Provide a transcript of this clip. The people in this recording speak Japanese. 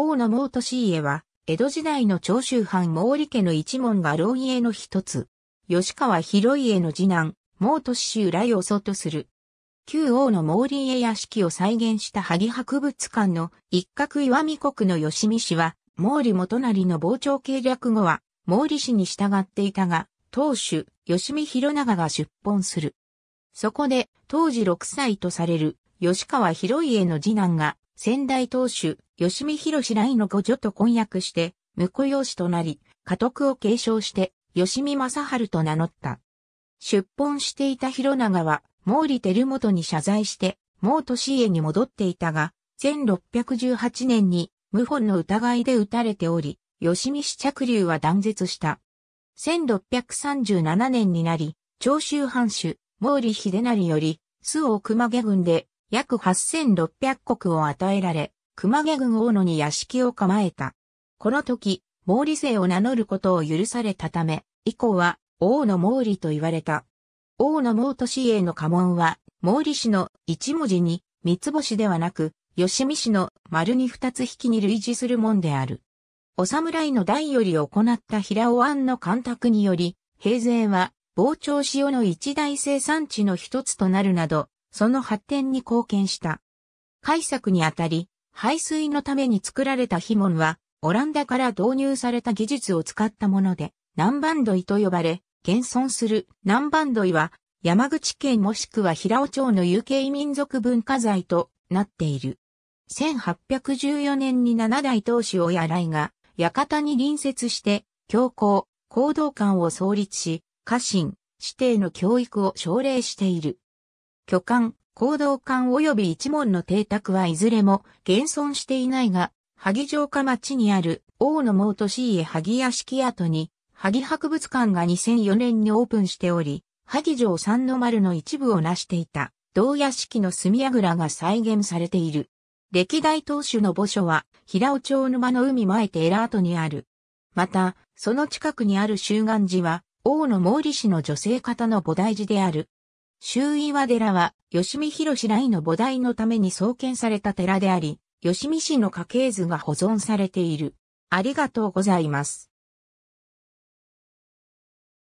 王の毛利家は、江戸時代の長州藩毛利家の一門が老家の一つ。吉川広家の次男、毛利由来を祖とする。旧王の毛利家屋敷を再現した萩博物館の一角岩見国の吉見氏は、毛利元就の傍聴計略後は、毛利氏に従っていたが、当主、吉見広長が出奔する。そこで、当時6歳とされる、吉川広家の次男が、仙台当主、吉見博士来の御女と婚約して、婿養子となり、家督を継承して、吉見正春と名乗った。出奔していた広長は、毛利輝元に謝罪して、毛利家に戻っていたが、1618年に、謀反の疑いで撃たれており、吉見市着流は断絶した。1637年になり、長州藩主、毛利秀成より、巣を熊毛軍で約8600国を与えられ、熊毛郡大野に屋敷を構えた。この時、毛利姓を名乗ることを許されたため、以降は、大野毛利と言われた。大野毛利氏への家紋は、毛利氏の一文字に、三つ星ではなく、吉見氏の丸に二つ引きに類似するもんである。お侍の代より行った平尾庵の干拓により、平勢は、傍聴塩の一大生産地の一つとなるなど、その発展に貢献した。開作にあたり、排水のために作られたヒモンは、オランダから導入された技術を使ったもので、南蛮土井と呼ばれ、現存する南蛮土井は、山口県もしくは平尾町の有形民族文化財となっている。1814年に闘代当主らいが、館に隣接して、教皇、行動官を創立し、家臣、指定の教育を奨励している。巨漢、行動館及び一門の邸宅はいずれも現存していないが、萩城下町にある王の毛都市家萩屋敷跡に、萩博物館が2004年にオープンしており、萩城三の丸の一部を成していた、同屋敷の隅倉が再現されている。歴代当主の墓所は、平尾町沼の海前テラートにある。また、その近くにある集願寺は、王の毛利氏の女性方の菩提寺である。周囲和寺は、吉見博来の菩提のために創建された寺であり、吉見市の家系図が保存されている。ありがとうございます。